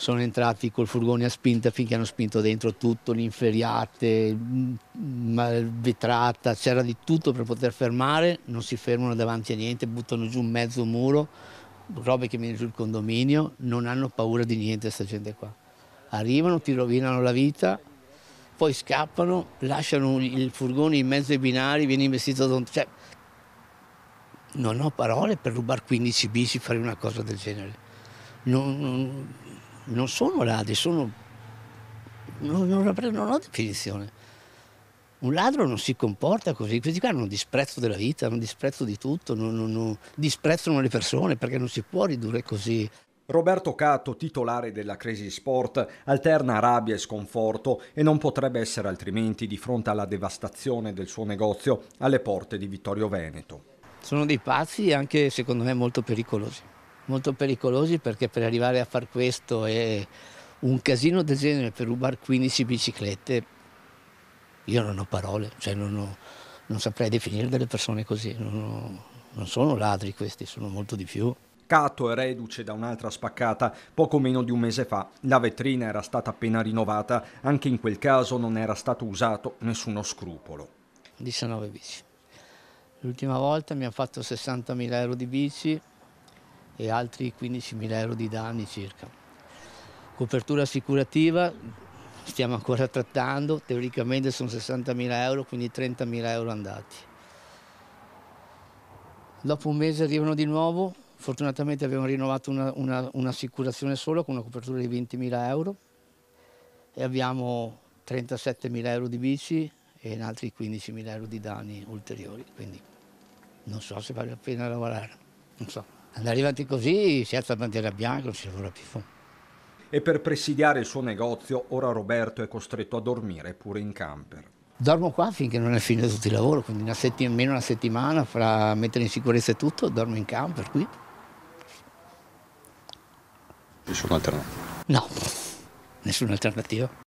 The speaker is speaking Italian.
sono entrati col furgone a spinta finché hanno spinto dentro tutto, l'inferiate, mm, vetrata, c'era di tutto per poter fermare, non si fermano davanti a niente, buttano giù mezzo muro, robe che viene giù il condominio, non hanno paura di niente questa gente qua. Arrivano, ti rovinano la vita, poi scappano, lasciano il furgone in mezzo ai binari, viene investito da un... Cioè, non ho parole per rubare 15 bici, fare una cosa del genere. non, non non sono ladri, sono... non, non, non ho definizione. Un ladro non si comporta così, questi qua hanno un disprezzo della vita, hanno un disprezzo di tutto, non, non, non, disprezzano le persone perché non si può ridurre così. Roberto Cato, titolare della Crisi Sport, alterna rabbia e sconforto e non potrebbe essere altrimenti di fronte alla devastazione del suo negozio alle porte di Vittorio Veneto. Sono dei pazzi anche secondo me molto pericolosi molto pericolosi perché per arrivare a far questo è un casino del genere per rubare 15 biciclette. Io non ho parole, cioè non, ho, non saprei definire delle persone così, non, ho, non sono ladri questi, sono molto di più. Cato è reduce da un'altra spaccata poco meno di un mese fa. La vetrina era stata appena rinnovata, anche in quel caso non era stato usato nessuno scrupolo. 19 bici. L'ultima volta mi ha fatto 60.000 euro di bici, e altri 15.000 euro di danni circa. Copertura assicurativa stiamo ancora trattando, teoricamente sono 60.000 euro, quindi 30.000 euro andati. Dopo un mese arrivano di nuovo, fortunatamente abbiamo rinnovato un'assicurazione una, un sola con una copertura di 20.000 euro e abbiamo 37.000 euro di bici e altri 15.000 euro di danni ulteriori, quindi non so se vale la pena lavorare, non so. Arrivati così si alza la bandiera bianca, non si lavora più. E per presidiare il suo negozio, ora Roberto è costretto a dormire pure in camper. Dormo qua finché non è finito tutto il lavoro, quindi una meno una settimana fra mettere in sicurezza tutto, dormo in camper qui. Nessuna alternativa? No, nessuna alternativa.